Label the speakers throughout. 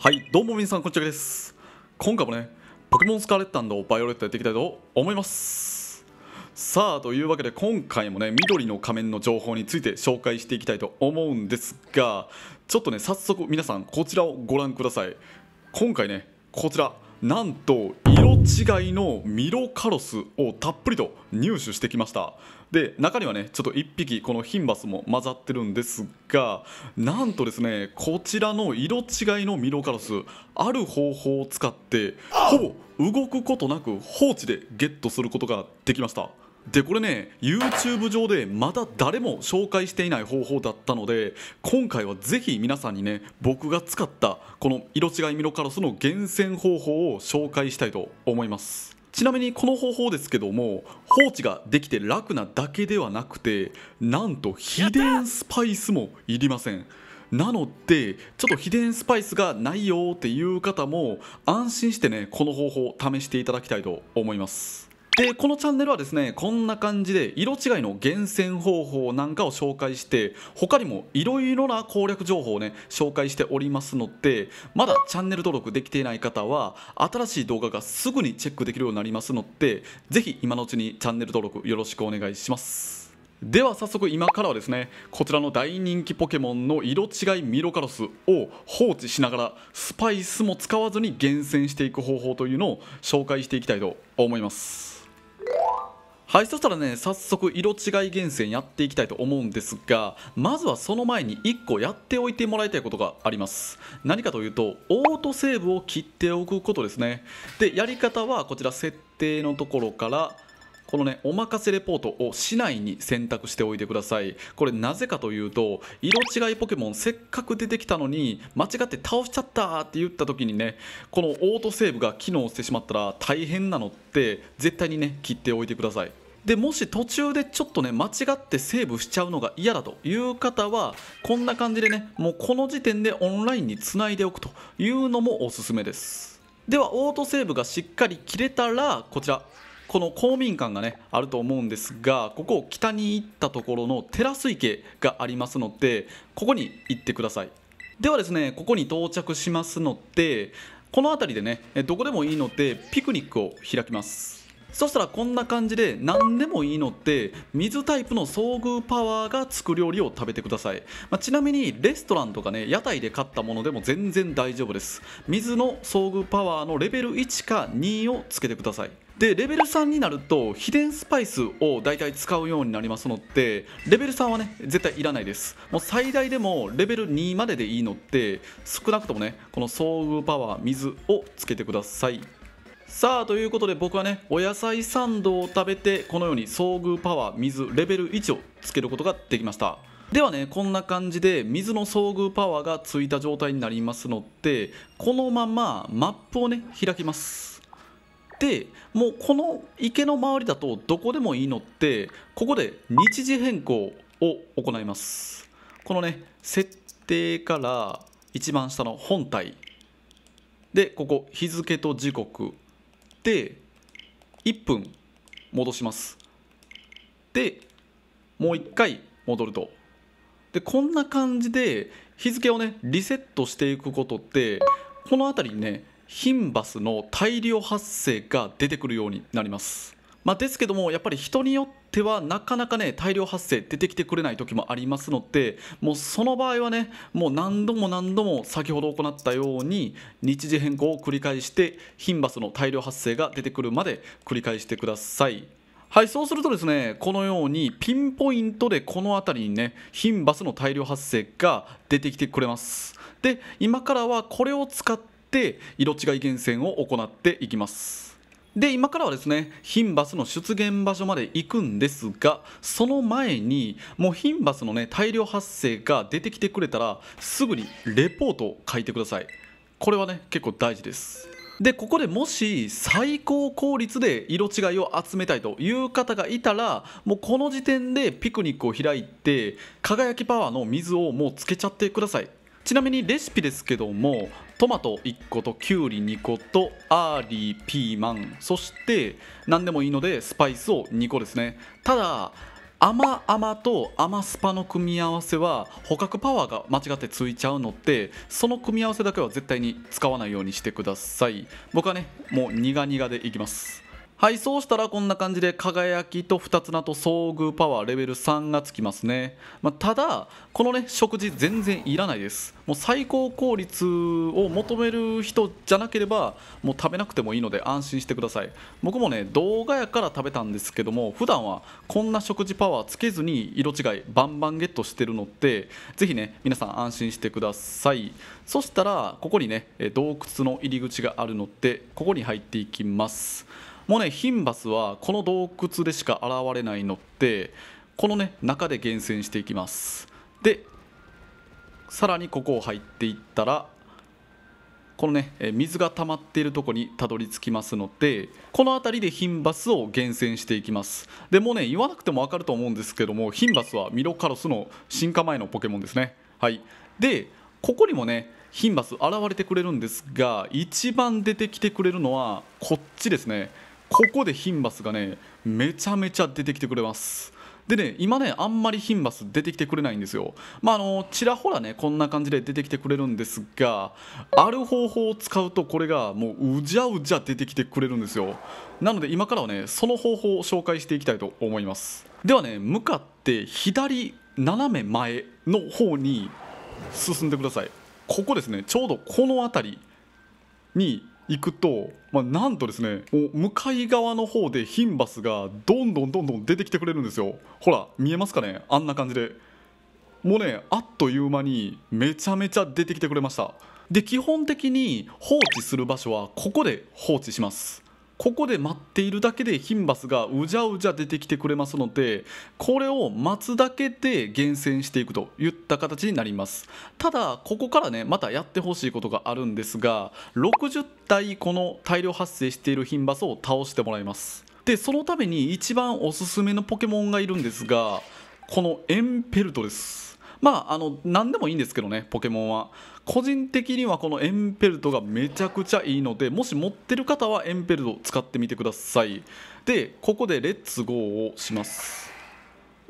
Speaker 1: はいどうも皆さんこんにちはです今回もねポケモンスカーレットバイオレットやっていきたいと思いますさあというわけで今回もね緑の仮面の情報について紹介していきたいと思うんですがちょっとね早速皆さんこちらをご覧ください今回ねこちらなんと色違いのミロカロスをたっぷりと入手してきましたで中にはねちょっと1匹このヒンバスも混ざってるんですがなんとですねこちらの色違いのミノカラスある方法を使ってほぼ動くことなく放置でゲットすることができましたでこれね YouTube 上でまだ誰も紹介していない方法だったので今回はぜひ皆さんにね僕が使ったこの色違いミノカラスの厳選方法を紹介したいと思いますちなみにこの方法ですけども放置ができて楽なだけではなくてなんと秘伝スパイスもいりませんなのでちょっと秘伝スパイスがないよっていう方も安心してねこの方法試していただきたいと思いますでこのチャンネルはですねこんな感じで色違いの厳選方法なんかを紹介して他にもいろいろな攻略情報をね紹介しておりますのでまだチャンネル登録できていない方は新しい動画がすぐにチェックできるようになりますのでぜひ今のうちにチャンネル登録よろしくお願いします。では早速今からはですねこちらの大人気ポケモンの色違いミロカロスを放置しながらスパイスも使わずに厳選していく方法というのを紹介していきたいと思います。はいそしたらね早速色違い厳選やっていきたいと思うんですがまずはその前に1個やっておいてもらいたいことがあります何かというとオートセーブを切っておくことですねでやり方はこちら設定のところからこのねお任せレポートを市内に選択しておいてくださいこれなぜかというと色違いポケモンせっかく出てきたのに間違って倒しちゃったって言った時にねこのオートセーブが機能してしまったら大変なのって絶対にね切っておいてくださいでもし途中でちょっとね間違ってセーブしちゃうのが嫌だという方はこんな感じでねもうこの時点でオンラインにつないでおくというのもおすすめですではオートセーブがしっかり切れたらこちらこの公民館がねあると思うんですがここを北に行ったところのテラス池がありますのでここに行ってくださいではですねここに到着しますのでこの辺りでねどこでもいいのでピクニックを開きますそしたらこんな感じで何でもいいので水タイプの遭遇パワーがつく料理を食べてください、まあ、ちなみにレストランとかね屋台で買ったものでも全然大丈夫です水の遭遇パワーのレベル1か2をつけてくださいでレベル3になると秘伝スパイスを大体使うようになりますのでレベル3はね絶対いらないですもう最大でもレベル2まででいいので少なくともねこの遭遇パワー水をつけてくださいさあということで僕はねお野菜サンドを食べてこのように遭遇パワー水レベル1をつけることができましたではねこんな感じで水の遭遇パワーがついた状態になりますのでこのままマップをね開きますでもうこの池の周りだとどこでもいいのってここで日時変更を行いますこのね設定から一番下の本体でここ日付と時刻で1分戻しますでもう1回戻るとでこんな感じで日付をねリセットしていくことってこの辺りにねンバスの大量発生が出てくるようになります、まあ、ですけどもやっぱり人によってはなかなかね大量発生出てきてくれない時もありますのでもうその場合はねもう何度も何度も先ほど行ったように日時変更を繰り返してンバスの大量発生が出てくるまで繰り返してくださいはい、そうするとですね、このようにピンポイントでこの辺りにね、ンバスの大量発生が出てきてくれます。で、今からはこれを使っって色違い厳選を行っていきますで今からはですね牝バスの出現場所まで行くんですがその前にもう牝バスのね大量発生が出てきてくれたらすぐにレポートを書いてくださいこれはね結構大事ですでここでもし最高効率で色違いを集めたいという方がいたらもうこの時点でピクニックを開いて輝きパワーの水をもうつけちゃってくださいちなみにレシピですけどもトマト1個ときゅうり2個とアーリーピーマンそして何でもいいのでスパイスを2個ですねただ甘々と甘スパの組み合わせは捕獲パワーが間違ってついちゃうのでその組み合わせだけは絶対に使わないようにしてください僕はねもう苦々でいきますはいそうしたらこんな感じで輝きと二つ名と遭遇パワーレベル3がつきますね、まあ、ただこのね食事全然いらないですもう最高効率を求める人じゃなければもう食べなくてもいいので安心してください僕もね動画やから食べたんですけども普段はこんな食事パワーつけずに色違いバンバンゲットしてるのってぜひね皆さん安心してくださいそしたらここにね洞窟の入り口があるのでここに入っていきますもうねヒンバスはこの洞窟でしか現れないのってこのね中で厳選していきますでさらにここを入っていったらこのね水が溜まっているとこにたどり着きますのでこの辺りでヒンバスを厳選していきますでもうね言わなくても分かると思うんですけどもヒンバスはミロカロスの進化前のポケモンですねはいでここにもねヒンバス現れてくれるんですが一番出てきてくれるのはこっちですねここでヒンバスがねめちゃめちゃ出てきてくれますでね今ねあんまりヒンバス出てきてくれないんですよまああのちらほらねこんな感じで出てきてくれるんですがある方法を使うとこれがもううじゃうじゃ出てきてくれるんですよなので今からはねその方法を紹介していきたいと思いますではね向かって左斜め前の方に進んでくださいここですねちょうどこの辺りに行くと、まあ、なんとですね向かい側の方でヒンバスがどんどんどんどん出てきてくれるんですよほら見えますかねあんな感じでもうねあっという間にめちゃめちゃ出てきてくれましたで基本的に放置する場所はここで放置しますここで待っているだけでヒンバスがうじゃうじゃ出てきてくれますのでこれを待つだけで厳選していくといった形になりますただここからねまたやってほしいことがあるんですが60体この大量発生しているヒンバスを倒してもらいますでそのために一番おすすめのポケモンがいるんですがこのエンペルトですまああの何でもいいんですけどねポケモンは個人的にはこのエンペルトがめちゃくちゃいいのでもし持ってる方はエンペルト使ってみてくださいでここでレッツゴーをします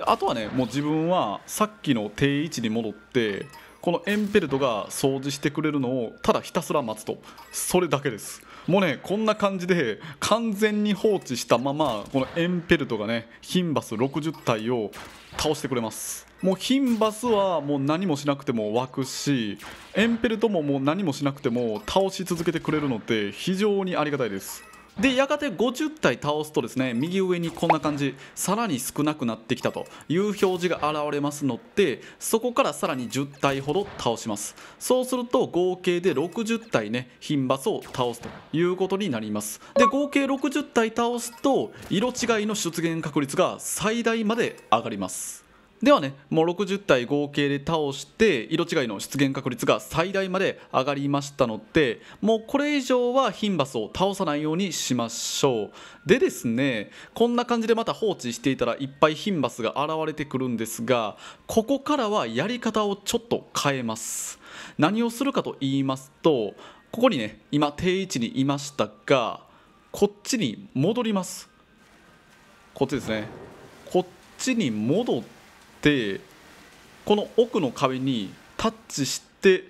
Speaker 1: あとはねもう自分はさっきの定位置に戻ってこのエンペルトが掃除してくれるのをただひたすら待つとそれだけですもうねこんな感じで完全に放置したままこのエンペルトがね牝馬数60体を倒してくれますもう牝馬数はもう何もしなくても湧くしエンペルトももう何もしなくても倒し続けてくれるのって非常にありがたいですでやがて50体倒すとですね右上にこんな感じさらに少なくなってきたという表示が現れますのでそこからさらに10体ほど倒しますそうすると合計で60体ね品馬を倒すということになりますで合計60体倒すと色違いの出現確率が最大まで上がりますではねもう60体合計で倒して色違いの出現確率が最大まで上がりましたのでもうこれ以上は牝バスを倒さないようにしましょうでですねこんな感じでまた放置していたらいっぱい牝バスが現れてくるんですがここからはやり方をちょっと変えます何をするかと言いますとここにね今定位置にいましたがこっちに戻りますこっちですねこっちに戻ってってこの奥の壁にタッチして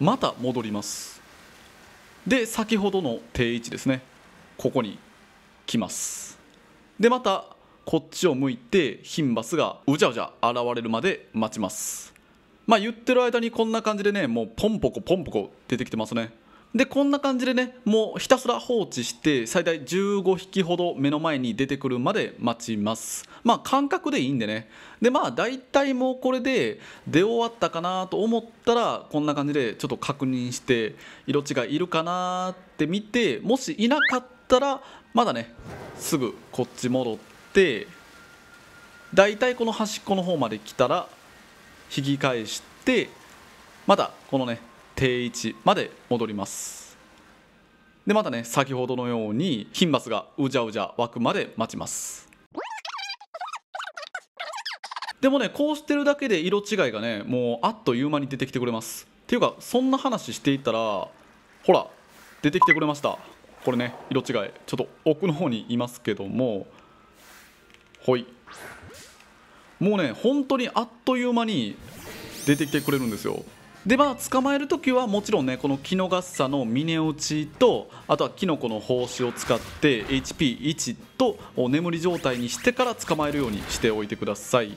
Speaker 1: また戻りますで先ほどの定位置ですねここに来ますでまたこっちを向いてンバスがうじゃうじゃ現れるまで待ちますまあ言ってる間にこんな感じでねもうポンポコポンポコ出てきてますねでこんな感じでねもうひたすら放置して最大15匹ほど目の前に出てくるまで待ちますまあ感覚でいいんでねでまあ大体もうこれで出終わったかなと思ったらこんな感じでちょっと確認して色違いいるかなって見てもしいなかったらまだねすぐこっち戻って大体この端っこの方まで来たら引き返してまたこのね定位置まで戻りますでまたね先ほどのように金髪がうじゃうじゃ湧くまで待ちますでもねこうしてるだけで色違いがねもうあっという間に出てきてくれますっていうかそんな話していたらほら出てきてくれましたこれね色違いちょっと奥の方にいますけどもほいもうね本当にあっという間に出てきてくれるんですよでまあ捕まえる時はもちろんねこのキノガッサの峰落ちとあとはキノコの胞子を使って HP1 と眠り状態にしてから捕まえるようにしておいてください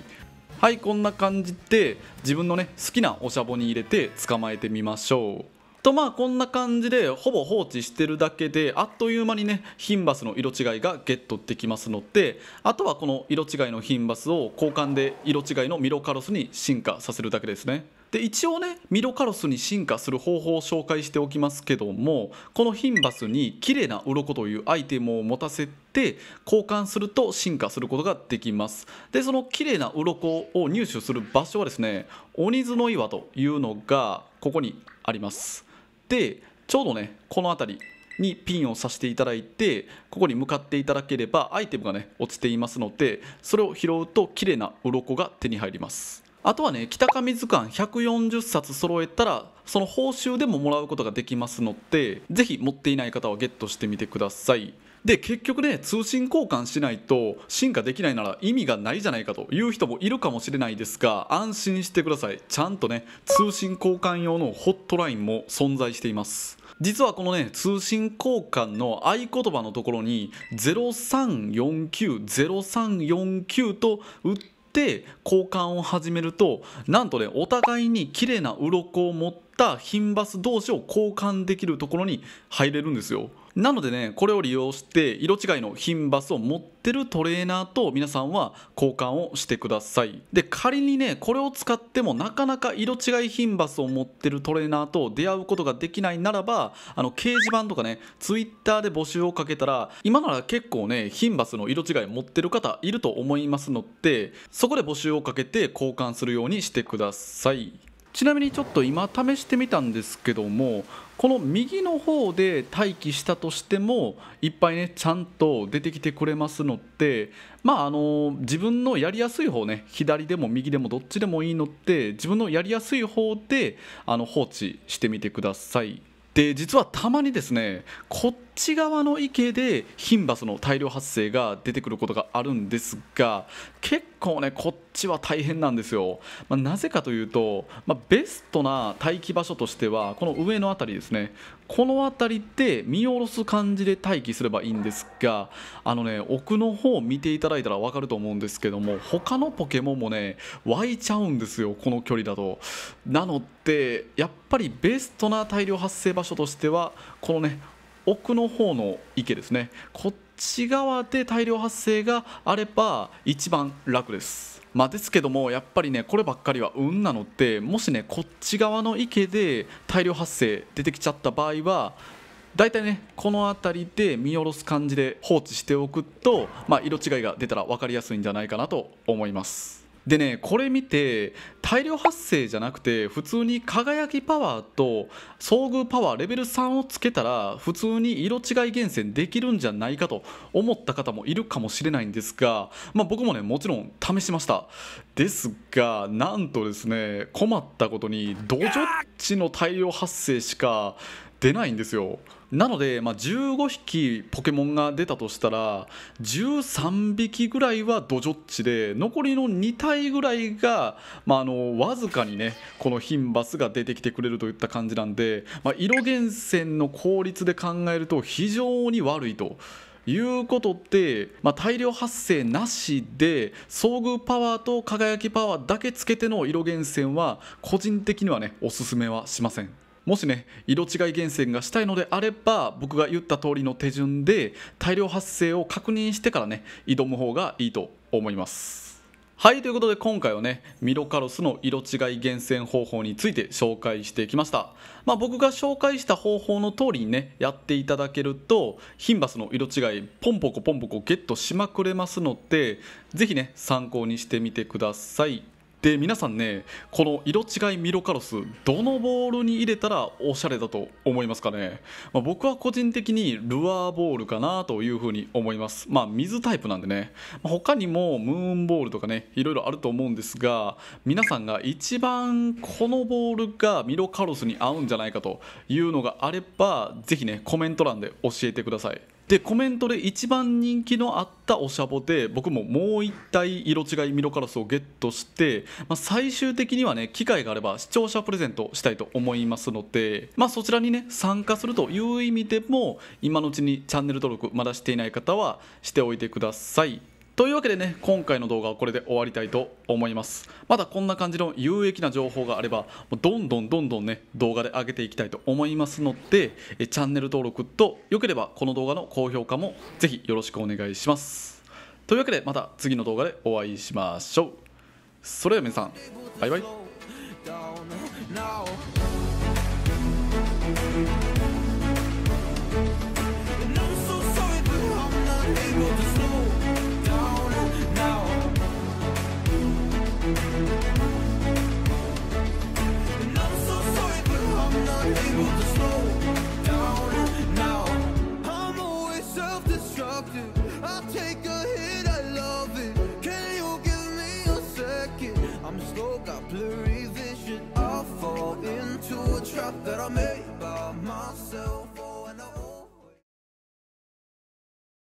Speaker 1: はいこんな感じで自分のね好きなおしゃぼに入れて捕まえてみましょうとまあこんな感じでほぼ放置してるだけであっという間にね牝バスの色違いがゲットできますのであとはこの色違いの牝バスを交換で色違いのミロカロスに進化させるだけですねで一応ねミロカロスに進化する方法を紹介しておきますけどもこのヒンバスに綺麗な鱗というアイテムを持たせて交換すると進化することができますでその綺麗な鱗を入手する場所はですね鬼頭の岩というのがここにありますでちょうどねこの辺りにピンを刺していただいてここに向かっていただければアイテムがね落ちていますのでそれを拾うと綺麗な鱗が手に入りますあとはね北上図鑑140冊揃えたらその報酬でももらうことができますので是非持っていない方はゲットしてみてくださいで結局ね通信交換しないと進化できないなら意味がないじゃないかという人もいるかもしれないですが安心してくださいちゃんとね通信交換用のホットラインも存在しています実はこのね通信交換の合言葉のところに03490349 0349と打ってって交換を始めるとなんとねお互いに綺麗な鱗を持ってった品バス同士を交換できるところに入れるんですよなのでねこれを利用して色違いの品バスを持ってるトレーナーと皆さんは交換をしてくださいで仮にねこれを使ってもなかなか色違い品バスを持ってるトレーナーと出会うことができないならばあの掲示板とかね Twitter で募集をかけたら今なら結構ね品バスの色違い持ってる方いると思いますのでそこで募集をかけて交換するようにしてくださいちなみにちょっと今試してみたんですけどもこの右の方で待機したとしてもいっぱいねちゃんと出てきてくれますのでまああの自分のやりやすい方ね左でも右でもどっちでもいいので自分のやりやすい方であの放置してみてください。で実はたまにですねこっち側の池で牝バスの大量発生が出てくることがあるんですが結構ねこっちは大変なんですよ、まあ、なぜかというと、まあ、ベストな待機場所としてはこの上の辺りですねこの辺りて見下ろす感じで待機すればいいんですがあのね奥の方を見ていただいたら分かると思うんですけども他のポケモンもね湧いちゃうんですよこの距離だとなのでやっぱりベストな大量発生場所としてはこのね奥の方の池ですねこっち側で大量発生があれば一番楽ですまあ、ですけどもやっぱりねこればっかりは運なのでもしねこっち側の池で大量発生出てきちゃった場合は大体ねこの辺りで見下ろす感じで放置しておくと、まあ、色違いが出たら分かりやすいんじゃないかなと思います。でねこれ見て大量発生じゃなくて普通に輝きパワーと遭遇パワーレベル3をつけたら普通に色違い厳選できるんじゃないかと思った方もいるかもしれないんですが、まあ、僕もねもちろん試しましたですがなんとですね困ったことにドジョッチの大量発生しか出ないんですよ。なので、まあ、15匹ポケモンが出たとしたら13匹ぐらいはドジョッチで残りの2体ぐらいが、まああ、のわずかにねこの牝バスが出てきてくれるといった感じなんで、まあ、色源泉の効率で考えると非常に悪いと。いうことで、まあ、大量発生なしで遭遇パワーと輝きパワーだけつけての色源泉は個人的にはねおすすめはしません。もしね色違い厳選がしたいのであれば僕が言った通りの手順で大量発生を確認してからね挑む方がいいと思います。はいということで今回はねミロカロスの色違い厳選方法について紹介してきました、まあ、僕が紹介した方法の通りにねやっていただけるとンバスの色違いポンポコポンポコゲットしまくれますので是非ね参考にしてみてくださいで皆さんねこの色違いミロカロスどのボールに入れたらおしゃれだと思いますかね、まあ、僕は個人的にルアーボールかなというふうに思いますまあ水タイプなんでね、ま他にもムーンボールとかねいろいろあると思うんですが皆さんが一番このボールがミロカロスに合うんじゃないかというのがあればぜひねコメント欄で教えてくださいでコメントで一番人気のあったおしゃぼで僕ももう1体色違いミロカラスをゲットして、まあ、最終的にはね機会があれば視聴者プレゼントしたいと思いますので、まあ、そちらにね参加するという意味でも今のうちにチャンネル登録まだしていない方はしておいてください。というわけでね今回の動画はこれで終わりたいと思いますまだこんな感じの有益な情報があればどんどんどんどんね動画で上げていきたいと思いますのでチャンネル登録と良ければこの動画の高評価もぜひよろしくお願いしますというわけでまた次の動画でお会いしましょうそれでは皆さんバイバイ